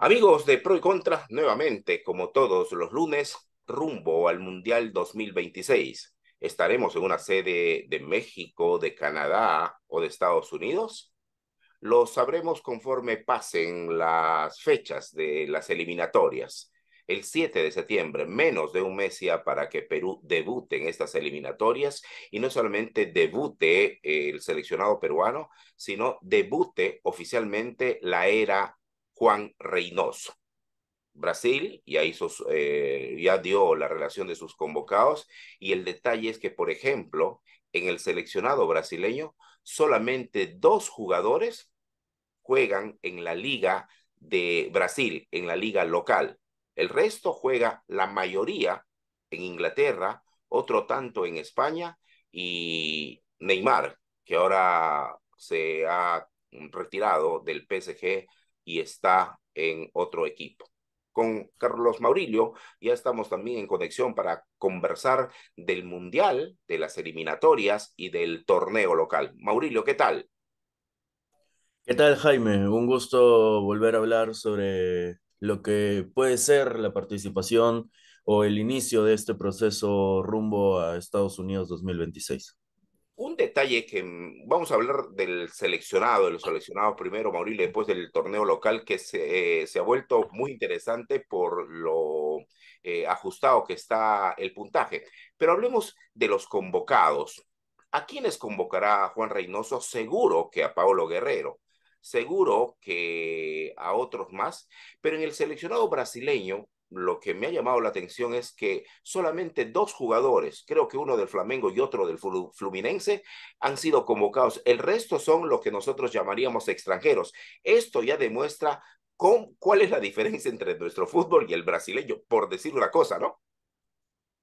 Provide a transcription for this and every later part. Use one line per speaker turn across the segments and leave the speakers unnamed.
Amigos de Pro y Contra, nuevamente, como todos los lunes, rumbo al Mundial 2026. ¿Estaremos en una sede de México, de Canadá o de Estados Unidos? Lo sabremos conforme pasen las fechas de las eliminatorias. El 7 de septiembre, menos de un mes ya para que Perú debute en estas eliminatorias y no solamente debute el seleccionado peruano, sino debute oficialmente la era Juan Reynoso. Brasil ya ahí eh, ya dio la relación de sus convocados y el detalle es que, por ejemplo, en el seleccionado brasileño, solamente dos jugadores juegan en la liga de Brasil, en la liga local. El resto juega la mayoría en Inglaterra, otro tanto en España y Neymar, que ahora se ha retirado del PSG y está en otro equipo. Con Carlos Maurilio ya estamos también en conexión para conversar del Mundial, de las eliminatorias y del torneo local. Maurilio, ¿qué tal?
¿Qué tal, Jaime? Un gusto volver a hablar sobre lo que puede ser la participación o el inicio de este proceso rumbo a Estados Unidos 2026.
Un detalle que mm, vamos a hablar del seleccionado, de los seleccionados primero, Mauricio, después del torneo local que eh, se, ha vuelto muy interesante por lo eh, ajustado que está el puntaje. Pero hablemos de los convocados. ¿A quiénes convocará Juan Reynoso? Seguro que a Pablo Guerrero, seguro que a otros más, pero en el seleccionado brasileño lo que me ha llamado la atención es que solamente dos jugadores, creo que uno del Flamengo y otro del Fluminense, han sido convocados. El resto son lo que nosotros llamaríamos extranjeros. Esto ya demuestra con, cuál es la diferencia entre nuestro fútbol y el brasileño, por decir una cosa, ¿no?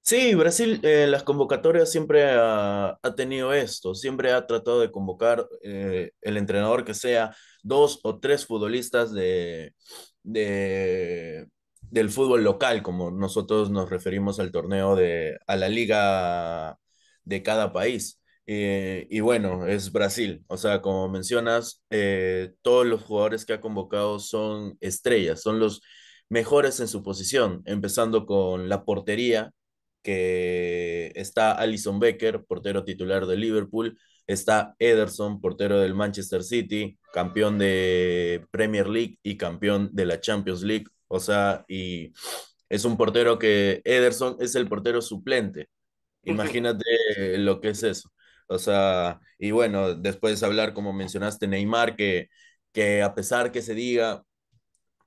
Sí, Brasil, eh, las convocatorias siempre ha, tenido esto, siempre ha tratado de convocar eh, el entrenador que sea dos o tres futbolistas de, de del fútbol local, como nosotros nos referimos al torneo de, a la liga de cada país. y bueno, es Brasil. O sea, como mencionas, eh, todos los jugadores que ha convocado son estrellas, son los mejores en su posición, empezando con la portería, que está Alison Becker, portero titular de Liverpool, está Ederson, portero del Manchester City, campeón de Premier League y campeón de la Champions League, o sea, y es un portero que Ederson es el portero suplente. Imagínate lo que es eso. O sea, y bueno, después hablar, como mencionaste, Neymar, que, que a pesar que se diga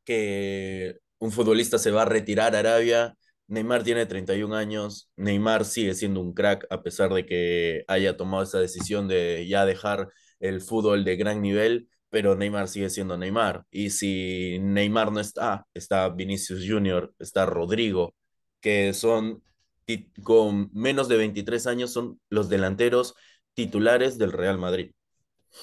que un futbolista se va a retirar a Arabia, Neymar tiene 31 años, Neymar sigue siendo un crack a pesar de que haya tomado esa decisión de ya dejar el fútbol de gran nivel pero Neymar sigue siendo Neymar. Y si Neymar no está, está Vinicius Junior, está Rodrigo, que son con menos de 23 años son los delanteros titulares del Real Madrid.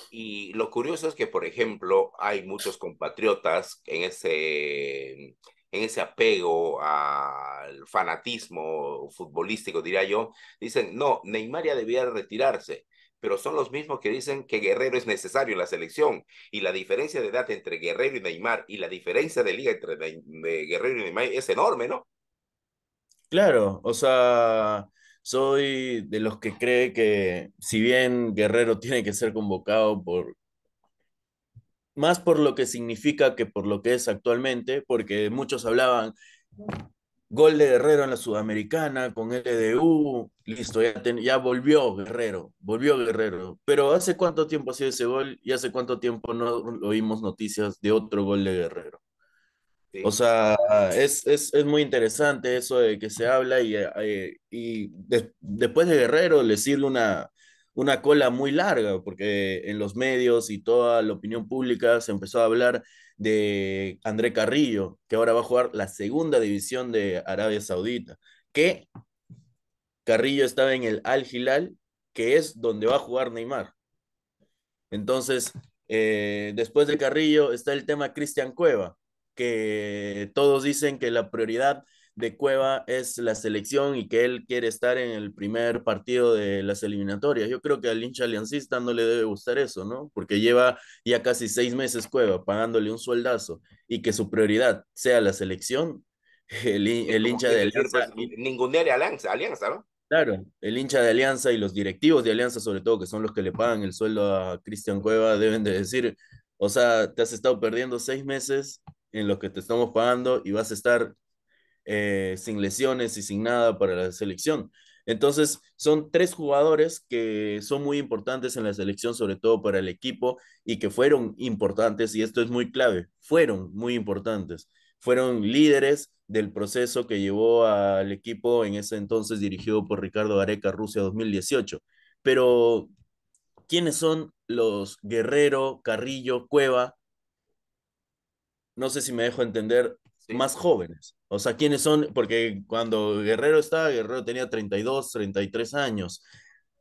Y lo curioso es que, por ejemplo, hay muchos compatriotas en ese en ese apego al fanatismo futbolístico, diría yo, dicen, no, Neymar ya debía retirarse pero son los mismos que dicen que Guerrero es necesario en la selección. Y la diferencia de edad entre Guerrero y Neymar y la diferencia de liga entre de, Guerrero y Neymar es enorme, ¿no?
Claro, o sea, soy de los que cree que si bien Guerrero tiene que ser convocado por más por lo que significa que por lo que es actualmente, porque muchos hablaban Gol de Guerrero en la Sudamericana con LDU. Listo, ya, ya volvió Guerrero, volvió Guerrero. Pero ¿hace cuánto tiempo ha sido ese gol y hace cuánto tiempo no oímos noticias de otro gol de Guerrero? O sea, es, muy interesante eso de que se habla y, eh, y después de Guerrero le sirve una, una cola muy larga, porque en los medios y toda la opinión pública se empezó a hablar de André Carrillo, que ahora va a jugar la segunda división de Arabia Saudita, que Carrillo estaba en el Al Hilal, que es donde va a jugar Neymar. Entonces, eh, después de Carrillo está el tema Cristian Cueva, que todos dicen que la prioridad de Cueva es la selección y que él quiere estar en el primer partido de las eliminatorias. Yo creo que al hincha aliancista no le debe gustar eso, ¿no? Porque lleva ya casi seis meses Cueva pagándole un sueldazo y que su prioridad sea la selección, el,
hincha de Alianza... día alianza, alianza, ¿no?
Claro, el hincha de Alianza y los directivos de Alianza, sobre todo, que son los que le pagan el sueldo a Cristian Cueva, deben de decir, o sea, te has estado perdiendo seis meses en los que te estamos pagando y vas a estar eh, sin lesiones y sin nada para la selección. Entonces, son tres jugadores que son muy importantes en la selección, sobre todo para el equipo, y que fueron importantes, y esto es muy clave, fueron muy importantes. Fueron líderes del proceso que llevó al equipo en ese entonces dirigido por Ricardo Areca, Rusia 2018. Pero, ¿quiénes son los Guerrero, Carrillo, Cueva? No sé si me dejo entender, más jóvenes. O sea, ¿quiénes son? Porque cuando Guerrero estaba, Guerrero tenía 32, 33 años.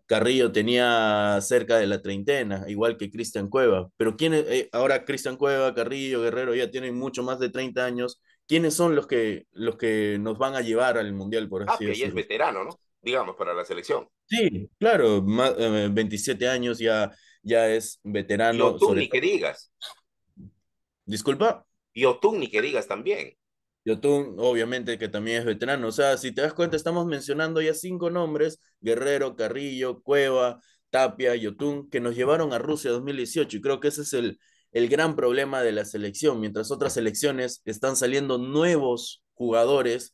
Carrillo tenía cerca de la treintena, igual que Cristian Cueva. Pero ¿quiénes? Eh, ahora Cristian Cueva, Carrillo, Guerrero ya tienen mucho más de 30 años. ¿Quiénes son los que, los que nos van a llevar al Mundial, por ejemplo? ah, que ya es veterano,
¿no? Digamos, para la selección.
Sí, claro, 27 eh, años ya, ya es veterano. Y Otún, ni que digas. Disculpa. Y tú ni que digas también. Yotun, obviamente, que también es veterano. O sea, si te das cuenta, estamos mencionando ya cinco nombres, Guerrero, Carrillo, Cueva, Tapia, Yotun, que nos llevaron a Rusia 2018. Y creo que ese es el, el gran problema de la selección. Mientras otras selecciones están saliendo nuevos jugadores,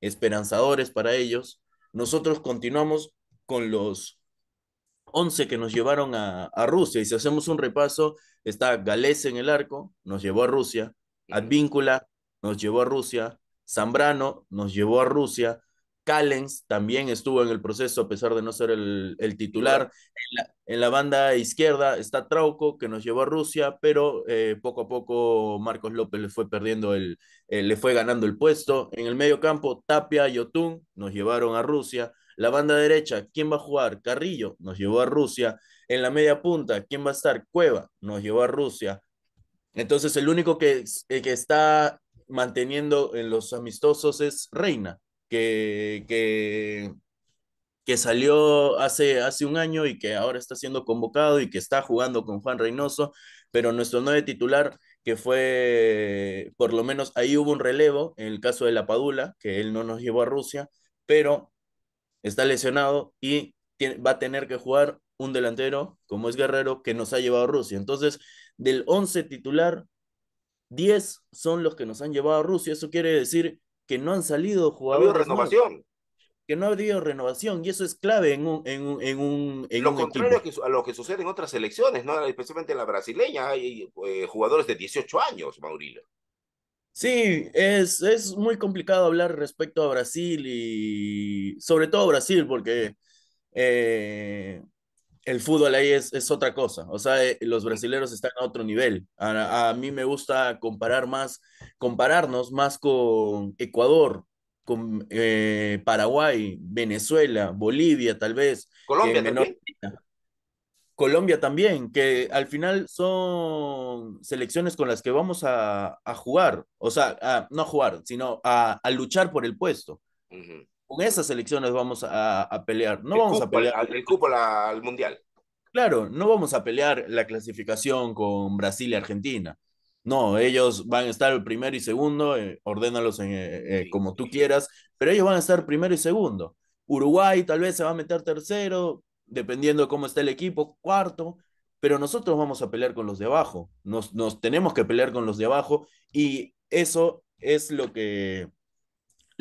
esperanzadores para ellos, nosotros continuamos con los 11 que nos llevaron a, Rusia. Y si hacemos un repaso, está Gales en el arco, nos llevó a Rusia, Advíncula, nos llevó a Rusia, Zambrano nos llevó a Rusia, Callens también estuvo en el proceso a pesar de no ser el, titular. En la, banda izquierda está Trauco, que nos llevó a Rusia, pero eh, poco a poco Marcos López le fue perdiendo el, eh, le fue ganando el puesto. En el medio campo, Tapia y Otún nos llevaron a Rusia. La banda derecha, ¿quién va a jugar? Carrillo nos llevó a Rusia. En la media punta, ¿quién va a estar? Cueva nos llevó a Rusia. Entonces el único que, eh, que está manteniendo en los amistosos es Reina, que, que, que salió hace, hace un año y que ahora está siendo convocado y que está jugando con Juan Reynoso, pero nuestro nueve titular que fue, por lo menos ahí hubo un relevo en el caso de La Padula, que él no nos llevó a Rusia, pero está lesionado y va a tener que jugar un delantero como es Guerrero que nos ha llevado a Rusia. Entonces, del once titular, 10 son los que nos han llevado a Rusia. Eso quiere decir que no han salido jugadores. renovación. que no ha habido renovación y eso es clave en un. En un, lo contrario
a lo que sucede en otras selecciones, ¿no? especialmente en la brasileña, hay eh, jugadores de 18 años, Maurilo.
Sí, es, es muy complicado hablar respecto a Brasil y sobre todo Brasil, porque eh, el fútbol ahí es, es, otra cosa. O sea, eh, los brasileños están a otro nivel. A, mí me gusta comparar más, compararnos más con Ecuador, con eh, Paraguay, Venezuela, Bolivia, tal vez.
Colombia también.
Colombia también, que al final son selecciones con las que vamos a, jugar. O sea, no a jugar, sino a, luchar por el puesto con esas elecciones vamos a, pelear. No vamos a pelear. Al,
el al mundial.
Claro, no vamos a pelear la clasificación con Brasil y Argentina. No, ellos van a estar el primero y segundo, eh, ordénalos eh, eh, como tú quieras, pero ellos van a estar primero y segundo. Uruguay tal vez se va a meter tercero, dependiendo de cómo está el equipo, cuarto, pero nosotros vamos a pelear con los de abajo, nos tenemos que pelear con los de abajo y eso es lo que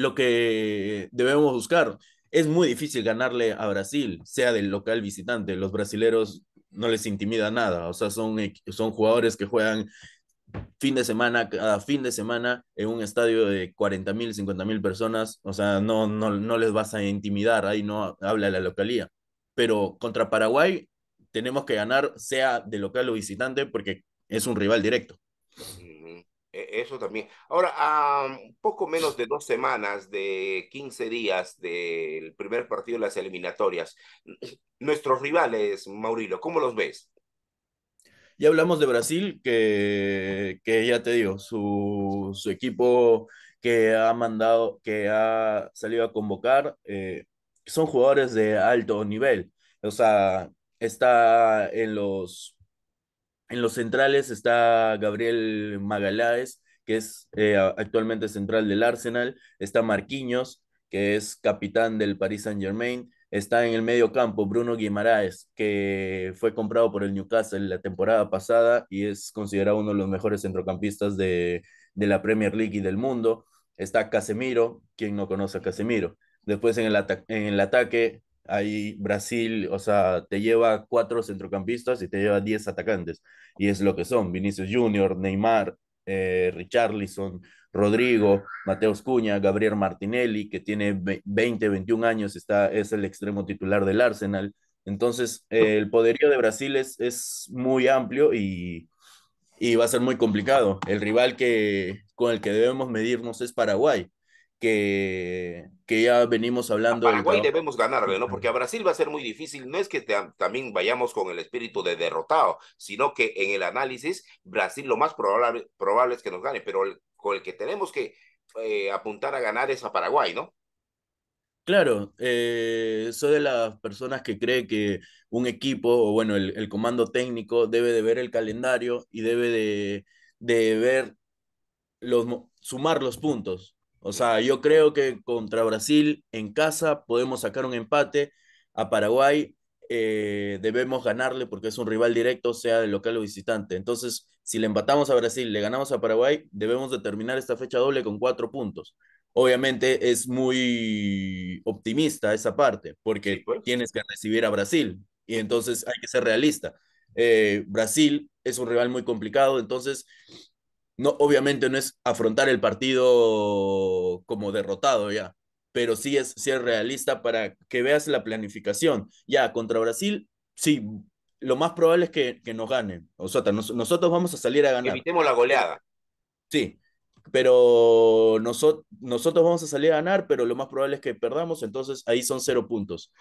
lo que debemos buscar. Es muy difícil ganarle a Brasil, sea del local visitante. Los brasileros no les intimida nada, o sea, son, son jugadores que juegan fin de semana, cada fin de semana, en un estadio de 40 mil, personas, o sea, no, no, no les vas a intimidar, ahí no habla la localía. Pero contra Paraguay tenemos que ganar, sea de local o visitante, porque es un rival directo.
E, eso también. Ahora, a ah, poco menos de dos semanas, de 15 días del primer partido de las eliminatorias, nuestros rivales, Maurilo, ¿cómo los ves? Ya hablamos de Brasil,
que, que ya te digo, su, equipo que ha mandado, que ha salido a convocar, eh, son jugadores de alto nivel. O sea, está en los en los centrales está Gabriel Magaláes, que es eh, actualmente central del Arsenal. Está Marquinhos, que es capitán del Paris Saint-Germain. Está en el medio campo Bruno Guimaraes, que fue comprado por el Newcastle la temporada pasada y es considerado uno de los mejores centrocampistas de, la Premier League y del mundo. Está Casemiro, quien no conoce a Casemiro. Después en el ataque ahí Brasil, o sea, te lleva cuatro centrocampistas y te lleva diez atacantes. Y es lo que son, Vinicius Junior, Neymar, eh, Richarlison, Rodrigo, Mateus Cuña, Gabriel Martinelli, que tiene 20, 21 años, está, es el extremo titular del Arsenal. Entonces, eh, el poderío de Brasil es, es muy amplio y, y va a ser muy complicado. El rival que, con el que debemos medirnos es Paraguay, que, que ya venimos hablando. A Paraguay debemos ganarle, ¿no?
Porque a Brasil va a ser muy difícil. No es que también vayamos con el espíritu de derrotado, sino que en el análisis, Brasil lo más probable, es que nos gane, pero con el que tenemos que eh, apuntar a ganar es a Paraguay, ¿no?
Claro, eh, soy de las personas que cree que un equipo, o bueno, el, comando técnico debe de ver el calendario y debe de, ver los sumar los puntos o sea, yo creo que contra Brasil en casa podemos sacar un empate. A Paraguay eh, debemos ganarle porque es un rival directo, sea de local o visitante. Entonces, si le empatamos a Brasil, le ganamos a Paraguay, debemos determinar esta fecha doble con cuatro puntos. Obviamente es muy optimista esa parte, porque pues. tienes que recibir a Brasil y entonces hay que ser realista. Eh, Brasil es un rival muy complicado, entonces no, obviamente no es afrontar el partido como derrotado ya, pero sí es, sí es realista para que veas la planificación. Ya, contra Brasil, sí, lo más probable es que, que nos ganen. O sea, nosotros vamos a salir a ganar. Evitemos la goleada. Sí, pero nosotros, nosotros vamos a salir a ganar, pero lo más probable es que perdamos, entonces ahí son cero puntos.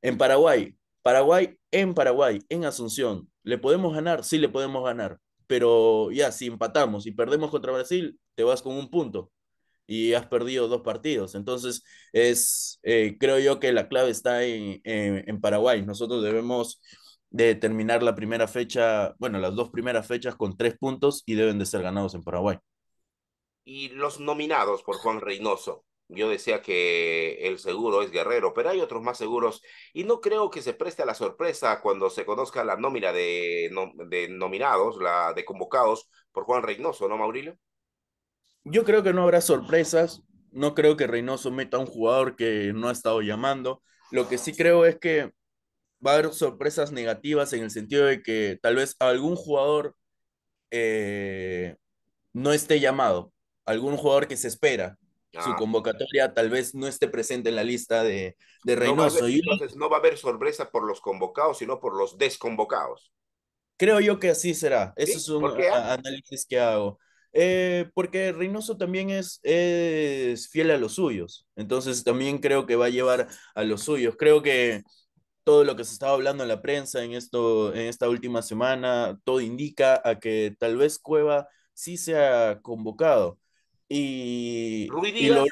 En Paraguay, Paraguay en Paraguay, en Asunción, ¿le podemos ganar? Sí, le podemos ganar pero ya, si empatamos y perdemos contra Brasil, te vas con un punto y has perdido dos partidos. Entonces, es, eh, creo yo que la clave está en, Paraguay. Nosotros debemos de terminar la primera fecha, bueno, las dos primeras fechas con tres puntos y deben de ser ganados en Paraguay.
Y los nominados por Juan Reynoso, yo decía que el seguro es Guerrero, pero hay otros más seguros y no creo que se preste a la sorpresa cuando se conozca la nómina de, nominados, la de convocados por Juan Reynoso, ¿no, Maurilio?
Yo creo que no habrá sorpresas. No creo que Reynoso meta a un jugador que no ha estado llamando. Lo que sí creo es que va a haber sorpresas negativas en el sentido de que tal vez algún jugador eh, no esté llamado, algún jugador que se espera su ah. convocatoria tal vez no esté presente en la lista de, Reynoso. entonces
no va a haber sorpresa por los convocados, sino por los desconvocados.
Creo yo que así será.
Eso Ese es un análisis que hago.
Eh, porque Reynoso también es, es fiel a los suyos. Entonces también creo que va a llevar a los suyos. Creo que todo lo que se estaba hablando en la prensa en, esto, en esta última semana, todo indica a que tal vez Cueva sí sea convocado. Y, Ruiz Díaz.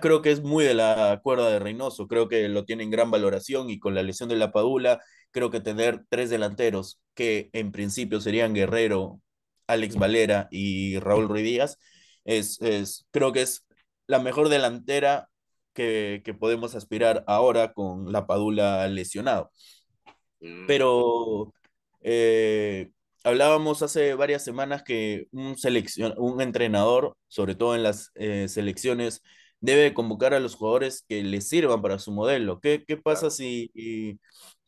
creo que es muy de la cuerda de Reynoso, creo que lo tiene gran valoración y con la lesión de la Padula, creo que tener tres delanteros que en principio serían Guerrero, Alex Valera y Raúl Ruiz Díaz, es, creo que es la mejor delantera que, que podemos aspirar ahora con la Padula lesionado. Mm. Pero eh, hablábamos hace varias semanas que un, un entrenador, sobre todo en las eh, selecciones, debe convocar a los jugadores que le sirvan para su modelo. ¿Qué, pasa si eh,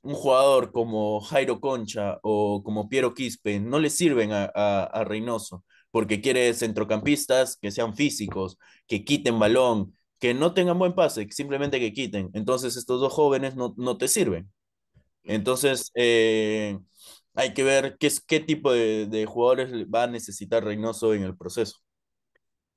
un jugador como Jairo Concha o como Piero Quispe no le sirven a, a, Reynoso? Porque quiere centrocampistas que sean físicos, que quiten balón, que no tengan buen pase, simplemente que quiten. Entonces estos dos jóvenes no, te sirven. Entonces, eh, hay que ver qué, qué tipo de, de, jugadores va a necesitar Reynoso en el proceso.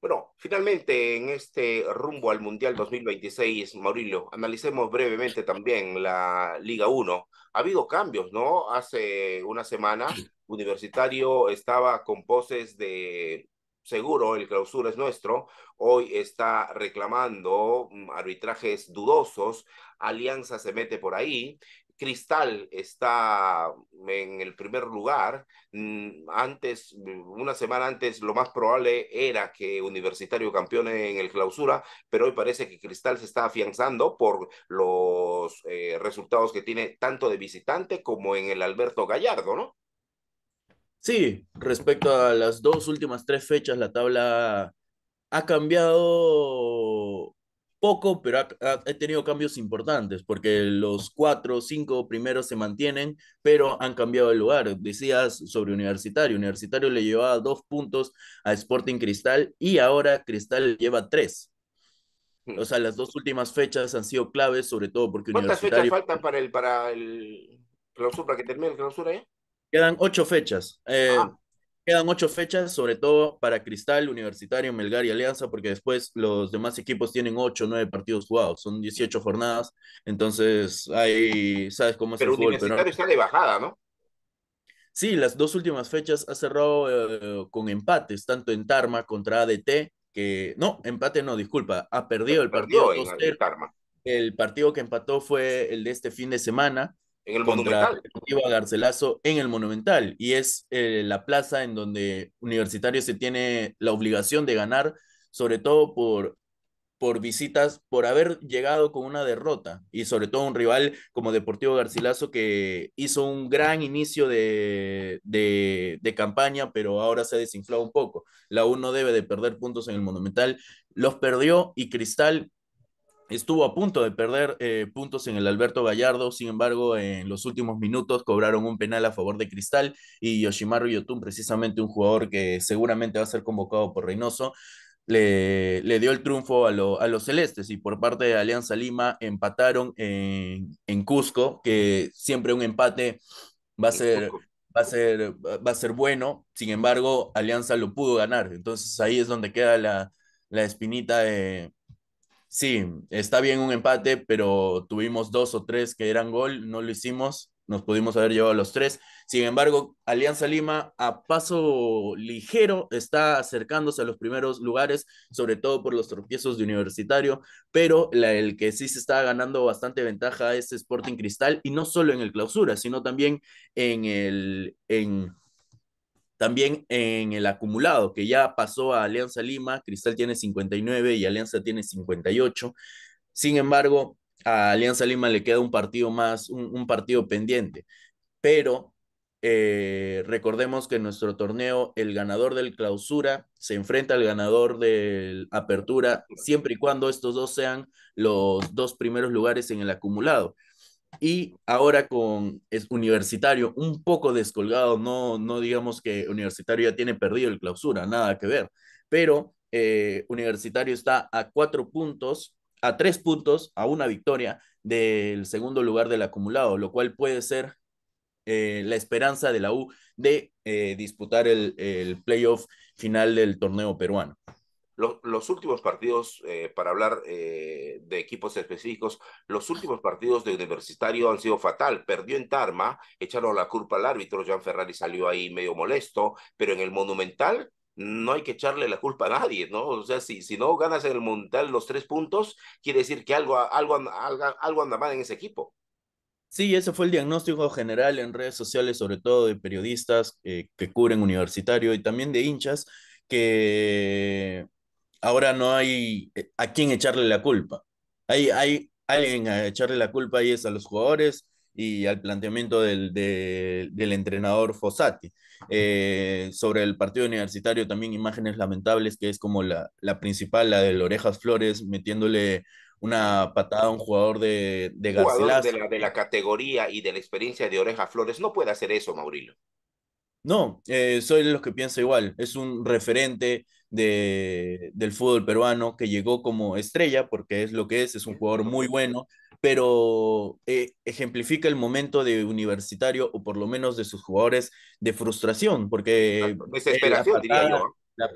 Bueno, finalmente en este rumbo al Mundial 2026, Maurilio, analicemos brevemente también la Liga 1. Ha habido cambios, ¿no? Hace una semana, Universitario estaba con poses de seguro, el clausura es nuestro. Hoy está reclamando mm, arbitrajes dudosos. Alianza se mete por ahí. Cristal está en el primer lugar. Mm, antes, mm, una semana antes, lo más probable era que Universitario campeone en el clausura, pero hoy parece que Cristal se está afianzando por los eh, resultados que tiene tanto de visitante como en el Alberto Gallardo, ¿no?
Sí, respecto a las dos últimas tres fechas, la tabla ha cambiado poco, pero ha, tenido cambios importantes, porque los cuatro o cinco primeros se mantienen, pero han cambiado de lugar. Decías sobre Universitario, Universitario le llevaba dos puntos a Sporting Cristal y ahora Cristal lleva tres. Mm. O sea, las dos últimas fechas han sido claves, sobre todo porque ¿Cuántas fechas
faltan para el, para el clausura, para que termine el clausura
Quedan ocho fechas. Eh, ah. Quedan ocho fechas, sobre todo para Cristal, Universitario, Melgar y Alianza, porque después los demás equipos tienen ocho o nueve partidos jugados, son dieciocho jornadas, entonces ahí sabes cómo es el fútbol. Universitario está de bajada, ¿no? Sí, las dos últimas fechas ha cerrado eh, con empates, tanto en Tarma contra ADT, que no, empate no, disculpa, ha perdido el partido. El partido que empató fue el de este fin de semana, en el contra Monumental. Garcilaso en el Monumental. Y es eh, la plaza en donde Universitario se tiene la obligación de ganar, sobre todo por, por visitas, por haber llegado con una derrota. Y sobre todo un rival como Deportivo Garcilaso que hizo un gran inicio de, campaña, pero ahora se ha desinflado un poco. La U no debe de perder puntos en el Monumental. Los perdió y Cristal Estuvo a punto de perder eh, puntos en el Alberto Gallardo, sin embargo, en los últimos minutos cobraron un penal a favor de Cristal y Yoshimaru Yotun, precisamente un jugador que seguramente va a ser convocado por Reynoso, le, dio el triunfo a, los celestes y por parte de Alianza Lima empataron en, Cusco, que siempre un empate va a ser... Va a, ser, va a ser bueno, sin embargo, Alianza lo pudo ganar. Entonces ahí es donde queda la, la espinita de, sí, está bien un empate, pero tuvimos dos o tres que eran gol, no lo hicimos, nos pudimos haber llevado los tres. Sin embargo, Alianza Lima a paso ligero está acercándose a los primeros lugares, sobre todo por los tropiezos de Universitario, pero el que sí se está ganando bastante ventaja es Sporting Cristal, y no solo en el clausura, sino también en el... En, también en el acumulado, que ya pasó a Alianza Lima, Cristal tiene 59 y Alianza tiene 58. Sin embargo, a Alianza Lima le queda un partido más, un, partido pendiente. Pero eh, recordemos que en nuestro torneo el ganador del clausura se enfrenta al ganador del apertura, siempre y cuando estos dos sean los dos primeros lugares en el acumulado y ahora con es Universitario, un poco descolgado, no, no digamos que Universitario ya tiene perdido el clausura, nada que ver, pero eh, Universitario está a cuatro puntos, a tres puntos, a una victoria del segundo lugar del acumulado, lo cual puede ser eh, la esperanza de la U de eh, disputar el playoff final del torneo peruano.
Los, últimos partidos, eh, para hablar eh, de equipos específicos, los últimos partidos de Universitario han sido fatal. Perdió en Tarma, echaron la culpa al árbitro, Jean Ferrari salió ahí medio molesto, pero en el Monumental no hay que echarle la culpa a nadie, ¿no? O sea, si, si no ganas en el Monumental los tres puntos, quiere decir que algo, algo, algo, anda mal en ese equipo.
Sí, ese fue el diagnóstico general en redes sociales, sobre todo de periodistas eh, que cubren universitario y también de hinchas que ahora no hay eh, a quién echarle la culpa. Hay, hay alguien a echarle la culpa y es a los jugadores y al planteamiento del, del entrenador Fossati. Eh, sobre el partido universitario también imágenes lamentables, que es como la, la principal, la del Orejas Flores, metiéndole una patada a un jugador de, de jugador de
la, de la, categoría y de la experiencia de Orejas Flores no puede hacer eso, Maurilo.
No, eh, soy de los que piensa igual. Es un referente, de, del fútbol peruano, que llegó como estrella, porque es lo que es, es un jugador muy bueno, pero eh, ejemplifica el momento de universitario, o por lo menos de sus jugadores, de frustración, porque... Eh,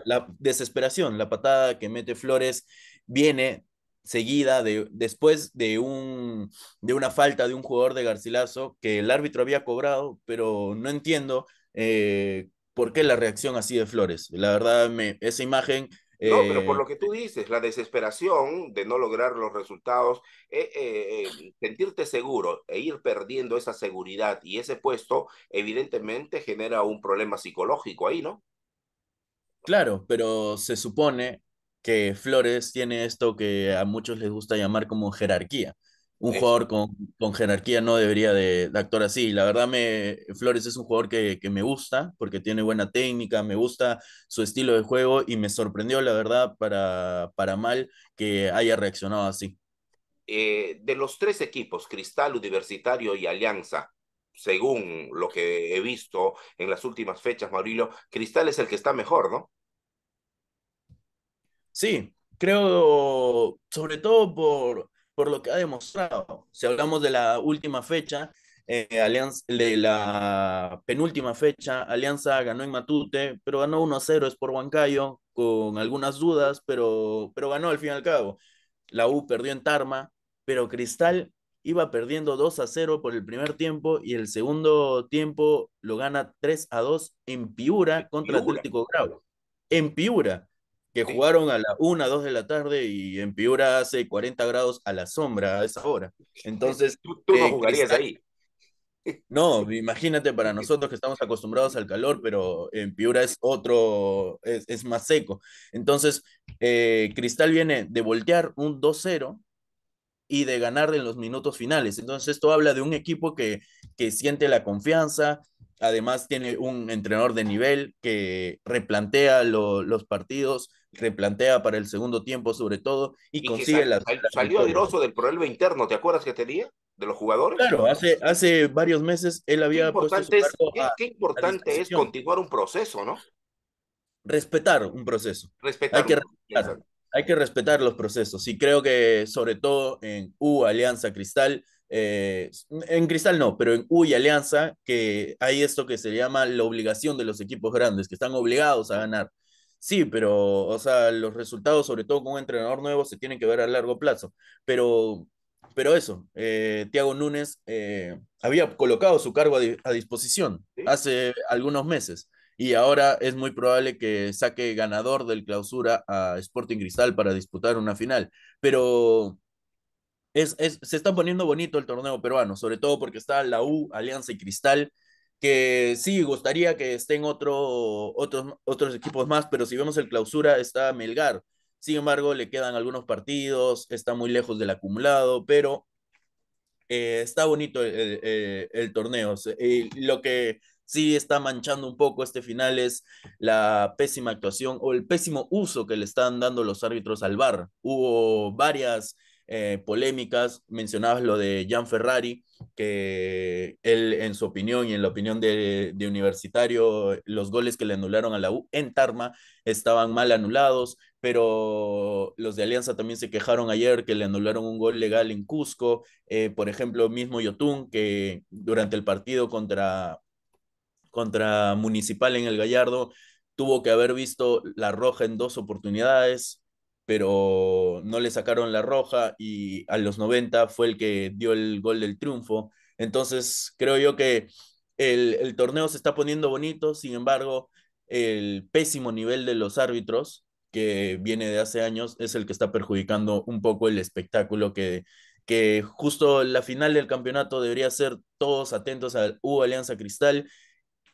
la desesperación, la, patada, que mete Flores viene seguida de, después de, un, de una falta de un jugador de Garcilaso que el árbitro había cobrado, pero no entiendo eh, por qué la reacción así de Flores. La verdad, me, esa imagen... No, pero por eh, lo
que tú dices, la desesperación de no lograr los resultados, eh, eh, sentirte seguro e ir perdiendo esa seguridad y ese puesto, evidentemente genera un problema psicológico ahí, ¿no?
Claro, pero se supone que Flores tiene esto que a muchos les gusta llamar como jerarquía un eh, jugador con, jerarquía no debería de, actuar así. La verdad, me, Flores es un jugador que, me gusta porque tiene buena técnica, me gusta su estilo de juego y me sorprendió, la verdad, para, para mal que haya reaccionado así.
Eh, de los tres equipos, Cristal, Universitario y Alianza, según lo que he visto en las últimas fechas, Maurilo, Cristal es el que está mejor, ¿no? Sí,
creo, sobre todo por por lo que ha demostrado.
Si hablamos de la
última fecha, eh, de la penúltima fecha, Alianza ganó en Matute, pero ganó 1-0, es por Huancayo, con algunas dudas, pero, pero ganó al fin y al cabo. La U perdió en Tarma, pero Cristal iba perdiendo 2 a 0 por el primer tiempo y el segundo tiempo lo gana 3 a 2 en Piura contra Piura. Atlético Grau. En Piura jugaron a la 1, 2 de la tarde y en Piura hace 40 grados a la sombra a esa hora. Entonces, tú, no eh, jugarías ahí. No, imagínate para nosotros que estamos acostumbrados al calor, pero en Piura es otro, es, más seco. Entonces, eh, Cristal viene de voltear un 2-0 y de ganar en los minutos finales. Entonces, esto habla de un equipo que, que siente la confianza, además tiene un entrenador de nivel que replantea los partidos, replantea para el segundo tiempo sobre todo y, consigue las... la... salió airoso
del problema interno, ¿te acuerdas que tenía? De los jugadores. Claro,
hace, hace varios meses él había... Qué importante, es,
qué importante es continuar un proceso, ¿no?
Respetar un proceso.
Hay que respetar, hay que
respetar los procesos y creo que sobre todo en U, Alianza, Cristal, eh, en Cristal no, pero en U y Alianza, que hay esto que se llama la obligación de los equipos grandes, que están obligados a ganar. Sí, pero, o sea, los resultados, sobre todo con un entrenador nuevo, se tienen que ver a largo plazo. Pero, pero eso, eh, Tiago Núñez eh, había colocado su cargo a, disposición hace algunos meses y ahora es muy probable que saque ganador del clausura a Sporting Cristal para disputar una final. Pero es, es, se está poniendo bonito el torneo peruano, sobre todo porque está la U, Alianza y Cristal que sí, gustaría que estén otro, otros, otros equipos más, pero si vemos el clausura está Melgar. Sin embargo, le quedan algunos partidos, está muy lejos del acumulado, pero eh, está bonito el, eh, torneo. lo que sí está manchando un poco este final es la pésima actuación o el pésimo uso que le están dando los árbitros al VAR. Hubo varias eh, polémicas. Mencionabas lo de Gian Ferrari, que él, en su opinión y en la opinión de, Universitario, los goles que le anularon a la U en Tarma estaban mal anulados, pero los de Alianza también se quejaron ayer que le anularon un gol legal en Cusco. Eh, por ejemplo, mismo Yotun, que durante el partido contra, contra Municipal en el Gallardo, tuvo que haber visto la roja en dos oportunidades, pero no le sacaron la roja y a los 90 fue el que dio el gol del triunfo. Entonces, creo yo que el, torneo se está poniendo bonito, sin embargo, el pésimo nivel de los árbitros, que viene de hace años, es el que está perjudicando un poco el espectáculo que, que justo la final del campeonato debería ser todos atentos a U Alianza Cristal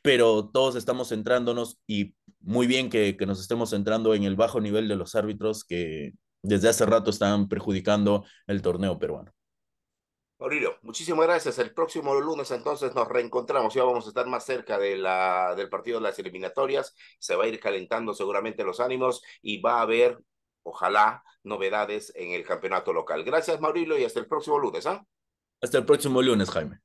pero todos estamos centrándonos y muy bien que, nos estemos centrando en el bajo nivel de los árbitros que desde hace rato están perjudicando el torneo peruano.
Mauricio, muchísimas gracias. El próximo lunes entonces nos reencontramos. Ya vamos a estar más cerca del partido de las eliminatorias. Se va a ir calentando seguramente los ánimos y va a haber, ojalá, novedades en el campeonato local. Gracias, Maurilo, y hasta el próximo lunes. ¿ah? Hasta el próximo lunes, Jaime.